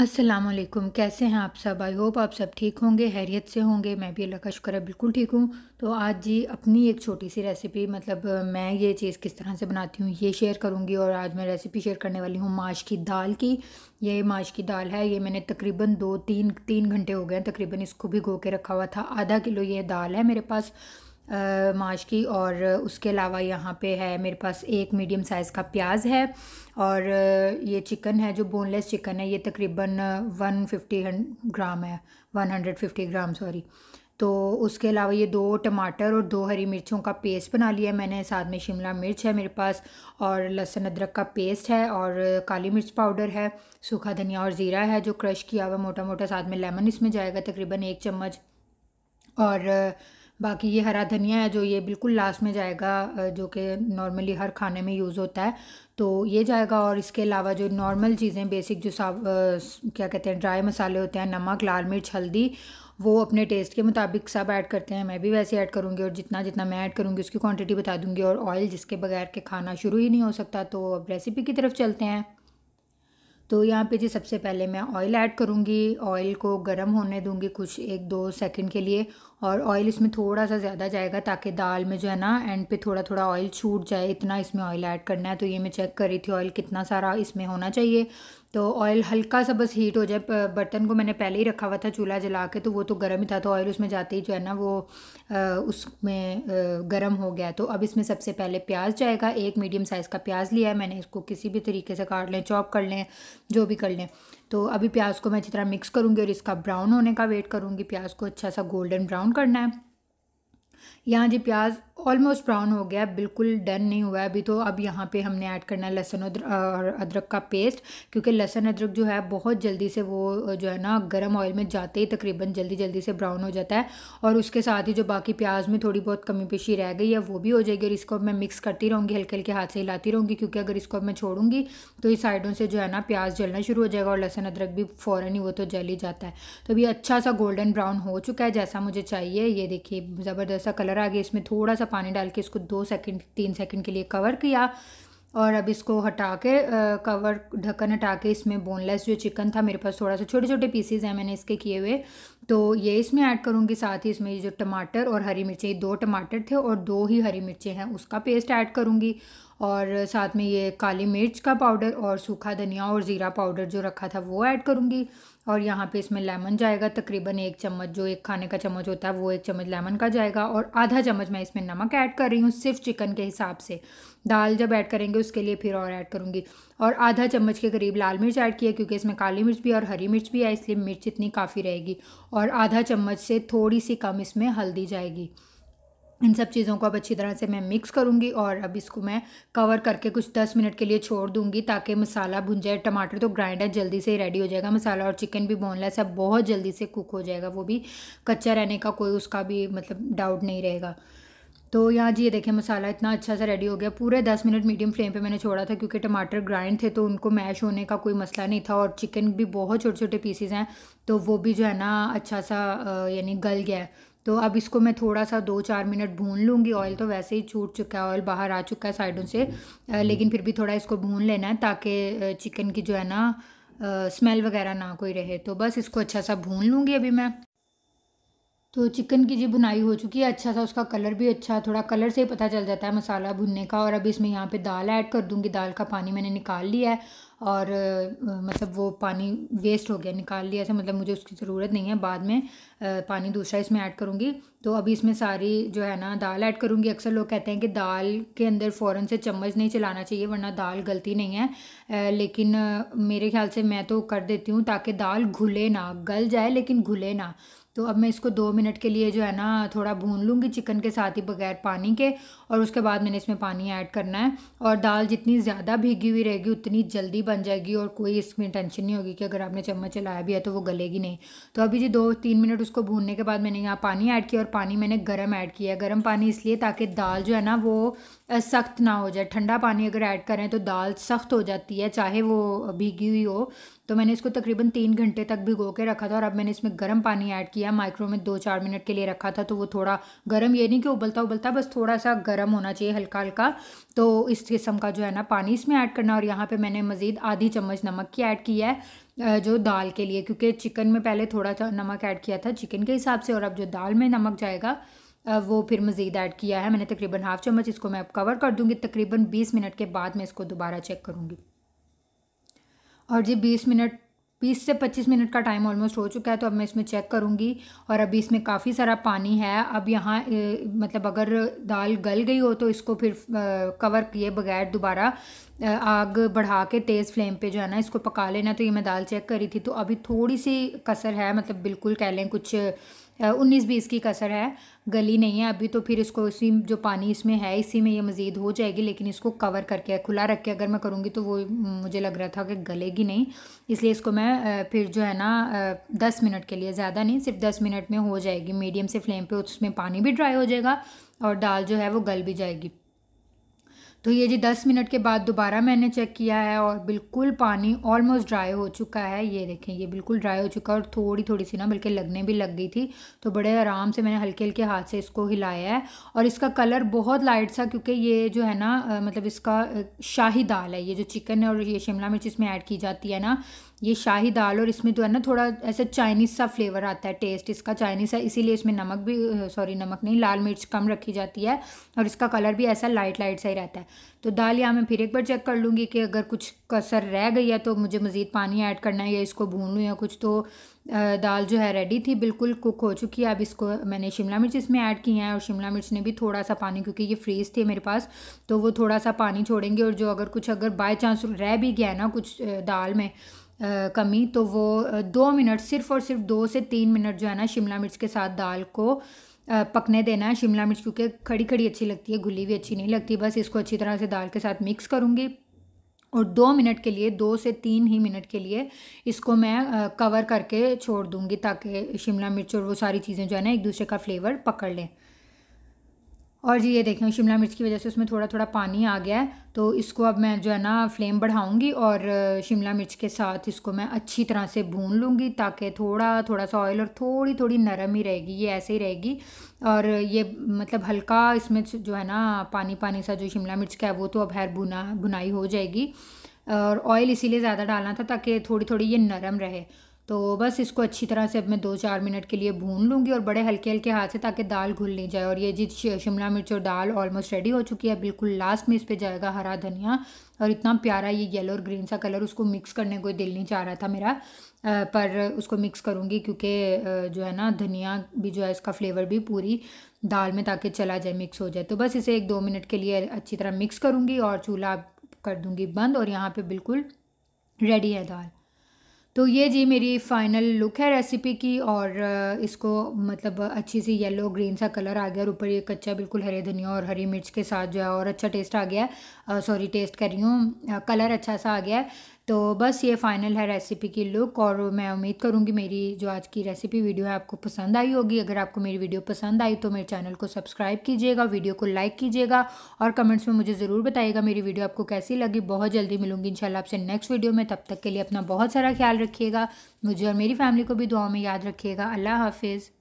अस्सलाम वालेकुम कैसे हैं आप सब आई होप आप सब ठीक होंगे हैरियत से होंगे मैं भी अल्लाह का शुक्र है बिल्कुल ठीक हूँ तो आज जी अपनी एक छोटी सी रेसिपी मतलब मैं ये चीज़ किस तरह से बनाती हूँ ये शेयर करूँगी और आज मैं रेसिपी शेयर करने वाली हूँ माश की दाल की ये माश की दाल है ये मैंने तकरीबन दो तीन तीन घंटे हो गए हैं तकरीबन इसको भिगो के रखा हुआ था आधा किलो ये दाल है मेरे पास माश की और उसके अलावा यहाँ पे है मेरे पास एक मीडियम साइज़ का प्याज है और ये चिकन है जो बोनलेस चिकन है ये तकरीबन 150 ग्राम है 150 ग्राम सॉरी तो उसके अलावा ये दो टमाटर और दो हरी मिर्चों का पेस्ट बना लिया मैंने साथ में शिमला मिर्च है मेरे पास और लहसुन अदरक का पेस्ट है और काली मिर्च पाउडर है सूखा धनिया और ज़ीरा है जो क्रश किया हुआ मोटा मोटा साथ में लेमन इसमें जाएगा तकरीबन एक चम्मच और बाकी ये हरा धनिया है जो ये बिल्कुल लास्ट में जाएगा जो कि नॉर्मली हर खाने में यूज़ होता है तो ये जाएगा और इसके अलावा जो नॉर्मल चीज़ें बेसिक जो साब क्या कहते हैं ड्राई मसाले होते हैं नमक लाल मिर्च हल्दी वो अपने टेस्ट के मुताबिक सब ऐड करते हैं मैं भी वैसे ऐड करूँगी और जितना जितना मैं ऐड करूँगी उसकी क्वान्टिटी बता दूँगी और ऑयल जिसके बगैर के खाना शुरू ही नहीं हो सकता तो अब रेसिपी की तरफ चलते हैं तो यहाँ पे जी सबसे पहले मैं ऑयल ऐड करूँगी ऑयल को गर्म होने दूँगी कुछ एक दो सेकंड के लिए और ऑयल इसमें थोड़ा सा ज़्यादा जाएगा ताकि दाल में जो है ना एंड पे थोड़ा थोड़ा ऑयल छूट जाए इतना इसमें ऑयल ऐड करना है तो ये मैं चेक कर रही थी ऑयल कितना सारा इसमें होना चाहिए तो ऑयल हल्का सा बस हीट हो जाए बर्तन को मैंने पहले ही रखा हुआ था चूल्हा जला के तो वो तो गर्म ही था तो ऑयल उसमें जाते ही जो है ना वो उसमें गर्म हो गया तो अब इसमें सबसे पहले प्याज जाएगा एक मीडियम साइज़ का प्याज लिया है मैंने इसको किसी भी तरीके से काट लें चॉप कर लें जो भी कर लें तो अभी प्याज को मैं अच्छी तरह मिक्स करूँगी और इसका ब्राउन होने का वेट करूँगी प्याज को अच्छा सा गोल्डन ब्राउन करना है यहाँ जी प्याज ऑलमोस्ट ब्राउन हो गया बिल्कुल डन नहीं हुआ है अभी तो अब यहाँ पे हमने ऐड करना है लहसुन और अदरक का पेस्ट क्योंकि लहसुन अदरक जो है बहुत जल्दी से वो जो है ना गर्म ऑयल में जाते ही तकरीबन जल्दी जल्दी से ब्राउन हो जाता है और उसके साथ ही जो बाकी प्याज में थोड़ी बहुत कमी पेशी रह गई है वो भी हो जाएगी और इसको मैं मिक्स करती रहूँगी हल्के हल्के हाथ से हिलाती रहूँगी क्योंकि अगर इसको मैं छोड़ूंगी तो इस साइडों से जो है ना प्याज जलना शुरू हो जाएगा और लहसुन अदरक भी फ़ौरन ही वो तो जल ही जाता है तो अभी अच्छा सा गोल्डन ब्राउन हो चुका है जैसा मुझे चाहिए ये देखिए ज़बरदस्त सा कलर आ गया इसमें थोड़ा सा पानी डाल के इसको दो सेकंड तीन सेकंड के लिए कवर किया और अब इसको हटा के आ, कवर ढक्कन हटा के इसमें बोनलेस जो चिकन था मेरे पास थोड़ा सा छोटे छोटे पीसीज हैं मैंने इसके किए हुए तो ये इसमें ऐड करूँगी साथ ही इसमें ये जो टमाटर और हरी मिर्चें दो टमाटर थे और दो ही हरी मिर्चें हैं उसका पेस्ट ऐड करूँगी और साथ में ये काली मिर्च का पाउडर और सूखा धनिया और ज़ीरा पाउडर जो रखा था वो ऐड करूँगी और यहाँ पे इसमें लेमन जाएगा तकरीबन एक चम्मच जो एक खाने का चम्मच होता है वो एक चम्मच लेमन का जाएगा और आधा चम्मच मैं इसमें नमक ऐड कर रही हूँ सिर्फ चिकन के हिसाब से दाल जब ऐड करेंगे उसके लिए फिर और ऐड करूँगी और आधा चम्मच के करीब लाल मिर्च ऐड किया क्योंकि इसमें काली मिर्च भी और हरी मिर्च भी है इसलिए मिर्च इतनी काफ़ी रहेगी और आधा चम्मच से थोड़ी सी कम इसमें हल्दी जाएगी इन सब चीज़ों को अब अच्छी तरह से मैं मिक्स करूँगी और अब इसको मैं कवर करके कुछ दस मिनट के लिए छोड़ दूँगी ताकि मसाला भुन जाए टमाटर तो ग्राइंड है जल्दी से ही रेडी हो जाएगा मसाला और चिकन भी बोनलेस है बहुत जल्दी से कुक हो जाएगा वो भी कच्चा रहने का कोई उसका भी मतलब डाउट नहीं रहेगा तो यहाँ जी ये देखें मसाला इतना अच्छा सा रेडी हो गया पूरे दस मिनट मीडियम फ्लेम पे मैंने छोड़ा था क्योंकि टमाटर ग्राइंड थे तो उनको मैश होने का कोई मसला नहीं था और चिकन भी बहुत छोटे छोटे पीसेस हैं तो वो भी जो है ना अच्छा सा यानी गल गया है तो अब इसको मैं थोड़ा सा दो चार मिनट भून लूँगी ऑयल तो वैसे ही छूट चुका है ऑयल बाहर आ चुका है साइडों से हम्म। लेकिन फिर भी थोड़ा इसको भून लेना है ताकि चिकन की जो है ना स्मेल वगैरह ना कोई रहे तो बस इसको अच्छा सा भून लूँगी अभी मैं तो चिकन की जी भुनाई हो चुकी है अच्छा सा उसका कलर भी अच्छा थोड़ा कलर से ही पता चल जाता है मसाला भुनने का और अभी इसमें यहाँ पे दाल ऐड कर दूँगी दाल का पानी मैंने निकाल लिया है और मतलब वो पानी वेस्ट हो गया निकाल लिया ऐसे मतलब मुझे उसकी ज़रूरत नहीं है बाद में पानी दूसरा इसमें ऐड करूँगी तो अभी इसमें सारी जो है ना दाल ऐड करूँगी अक्सर लोग कहते हैं कि दाल के अंदर फ़ौरन से चम्मच नहीं चलाना चाहिए वरना दाल गलती नहीं है लेकिन मेरे ख्याल से मैं तो कर देती हूँ ताकि दाल घुले ना गल जाए लेकिन घुले ना तो अब मैं इसको दो मिनट के लिए जो है ना थोड़ा भून लूँगी चिकन के साथ ही बगैर पानी के और उसके बाद मैंने इसमें पानी ऐड करना है और दाल जितनी ज़्यादा भीगी हुई रहेगी उतनी जल्दी बन जाएगी और कोई इसमें टेंशन नहीं होगी कि अगर आपने चम्मच चलाया भी है तो वो गलेगी नहीं तो अभी जी दो तीन मिनट उसको भूनने के बाद मैंने यहाँ पानी ऐड किया और पानी मैंने गर्म ऐड किया गर्म पानी इसलिए ताकि दाल जो है ना वो सख्त ना हो जाए ठंडा पानी अगर ऐड करें तो दाल सख्त हो जाती है चाहे वो भीगी हुई हो तो मैंने इसको तकरीबन तीन घंटे तक भिगो के रखा था और अब मैंने इसमें गर्म पानी ऐड किया माइक्रो में दो चार मिनट के लिए रखा था तो वो थोड़ा गर्म ये नहीं कि उबलता उबलता बस थोड़ा सा गर्म होना चाहिए हल्का हल्का तो इस किस्म का जो है ना पानी इसमें ऐड करना और यहाँ पर मैंने मज़ीद आधी चम्मच नमक की ऐड किया है जो दाल के लिए क्योंकि चिकन में पहले थोड़ा सा नमक ऐड किया था चिकन के हिसाब से और अब जो दाल में नमक जाएगा वो फिर मज़ीद ऐड किया है मैंने तकरीबन हाफ़ चम्मच इसको मैं अब कवर कर दूँगी तकरीबन बीस मिनट के बाद मैं इसको दोबारा चेक करूँगी और जी बीस मिनट बीस से पच्चीस मिनट का टाइम ऑलमोस्ट हो चुका है तो अब मैं इसमें चेक करूँगी और अभी इसमें काफ़ी सारा पानी है अब यहाँ मतलब अगर दाल गल गई हो तो इसको फिर कवर किए बगैर दोबारा आग बढ़ा के तेज़ फ्लेम पे जो है ना इसको पका लेना तो ये मैं दाल चेक करी थी तो अभी थोड़ी सी कसर है मतलब बिल्कुल कह लें कुछ उन्नीस बीस की कसर है गली नहीं है अभी तो फिर इसको इसी जो पानी इसमें है इसी में ये मज़ीद हो जाएगी लेकिन इसको कवर करके खुला रख के अगर मैं करूँगी तो वो मुझे लग रहा था कि गलेगी नहीं इसलिए इसको मैं फिर जो है ना दस मिनट के लिए ज़्यादा नहीं सिर्फ दस मिनट में हो जाएगी मीडियम से फ्लेम पर उसमें पानी भी ड्राई हो जाएगा और दाल जो है वो गल भी जाएगी तो ये जी दस मिनट के बाद दोबारा मैंने चेक किया है और बिल्कुल पानी ऑलमोस्ट ड्राई हो चुका है ये देखें ये बिल्कुल ड्राई हो चुका है और थोड़ी थोड़ी सी ना बल्कि लगने भी लग गई थी तो बड़े आराम से मैंने हल्के हल्के हाथ से इसको हिलाया है और इसका कलर बहुत लाइट सा क्योंकि ये जो है ना मतलब इसका शाही दाल है ये जो चिकन है और ये शिमला मिर्च इसमें ऐड की जाती है ना ये शाही दाल और इसमें जो है ना थोड़ा ऐसा चाइनीज़ सा फ्लेवर आता है टेस्ट इसका चाइनीज़ है इसीलिए इसमें नमक भी सॉरी नमक नहीं लाल मिर्च कम रखी जाती है और इसका कलर भी ऐसा लाइट लाइट सा ही रहता है तो दाल यहाँ मैं फिर एक बार चेक कर लूँगी कि अगर कुछ कसर रह गई है तो मुझे मज़ीद पानी ऐड करना है या इसको भून लूँ या कुछ तो दाल जो है रेडी थी बिल्कुल कुक हो चुकी है अब इसको मैंने शिमला मिर्च इसमें ऐड किया है और शिमला मिर्च ने भी थोड़ा सा पानी क्योंकि ये फ्रीज़ थे मेरे पास तो वो थोड़ा सा पानी छोड़ेंगे और जो अगर कुछ अगर बाई चांस रह भी गया ना कुछ दाल में कमी तो वो दो मिनट सिर्फ और सिर्फ दो से तीन मिनट जो है ना शिमला मिर्च के साथ दाल को पकने देना है शिमला मिर्च क्योंकि खड़ी खड़ी अच्छी लगती है घुली भी अच्छी नहीं लगती बस इसको अच्छी तरह से दाल के साथ मिक्स करूँगी और दो मिनट के लिए दो से तीन ही मिनट के लिए इसको मैं कवर करके छोड़ दूँगी ताकि शिमला मिर्च और वो सारी चीज़ें जो है ना एक दूसरे का फ्लेवर पकड़ लें और जी ये देखें शिमला मिर्च की वजह से उसमें थोड़ा थोड़ा पानी आ गया है तो इसको अब मैं जो है ना फ्लेम बढ़ाऊंगी और शिमला मिर्च के साथ इसको मैं अच्छी तरह से भून लूँगी ताकि थोड़ा थोड़ा सा ऑयल और थोड़ी थोड़ी नरम ही रहेगी ये ऐसे ही रहेगी और ये मतलब हल्का इसमें जो है ना पानी पानी सा जो शिमला मिर्च का है वो तो अब हैर भुना भुनाई हो जाएगी और ऑयल इसीलिए ज़्यादा डालना था ताकि थोड़ी थोड़ी ये नरम रहे तो बस इसको अच्छी तरह से अब मैं दो चार मिनट के लिए भून लूँगी और बड़े हल्के हल्के हाथ से ताकि दाल घुल नहीं जाए और ये जी शिमला मिर्च और दाल ऑलमोस्ट रेडी हो चुकी है बिल्कुल लास्ट में इस पर जाएगा हरा धनिया और इतना प्यारा ये येलो और ग्रीन सा कलर उसको मिक्स करने को दिल नहीं चाह रहा था मेरा आ, पर उसको मिक्स करूँगी क्योंकि जो है ना धनिया भी जो है इसका फ्लेवर भी पूरी दाल में ताकि चला जाए मिक्स हो जाए तो बस इसे एक दो मिनट के लिए अच्छी तरह मिक्स करूँगी और चूल्हा कर दूँगी बंद और यहाँ पर बिल्कुल रेडी है दाल तो ये जी मेरी फाइनल लुक है रेसिपी की और इसको मतलब अच्छी सी येलो ग्रीन सा कलर आ गया और ऊपर ये कच्चा बिल्कुल हरे धनिया और हरी मिर्च के साथ जो है और अच्छा टेस्ट आ गया सॉरी टेस्ट कर रही हूँ कलर अच्छा सा आ गया है तो बस ये फ़ाइनल है रेसिपी की लुक और मैं उम्मीद करूँगी मेरी जो आज की रेसिपी वीडियो है आपको पसंद आई होगी अगर आपको मेरी वीडियो पसंद आई तो मेरे चैनल को सब्सक्राइब कीजिएगा वीडियो को लाइक कीजिएगा और कमेंट्स में मुझे ज़रूर बताइएगा मेरी वीडियो आपको कैसी लगी बहुत जल्दी मिलूंगी इंशाल्लाह आपसे नेक्स्ट वीडियो में तब तक के लिए अपना बहुत सारा ख्याल रखिएगा मुझे और मेरी फैमिली को भी दुआ में याद रखिएगा अल्लाह हाफिज़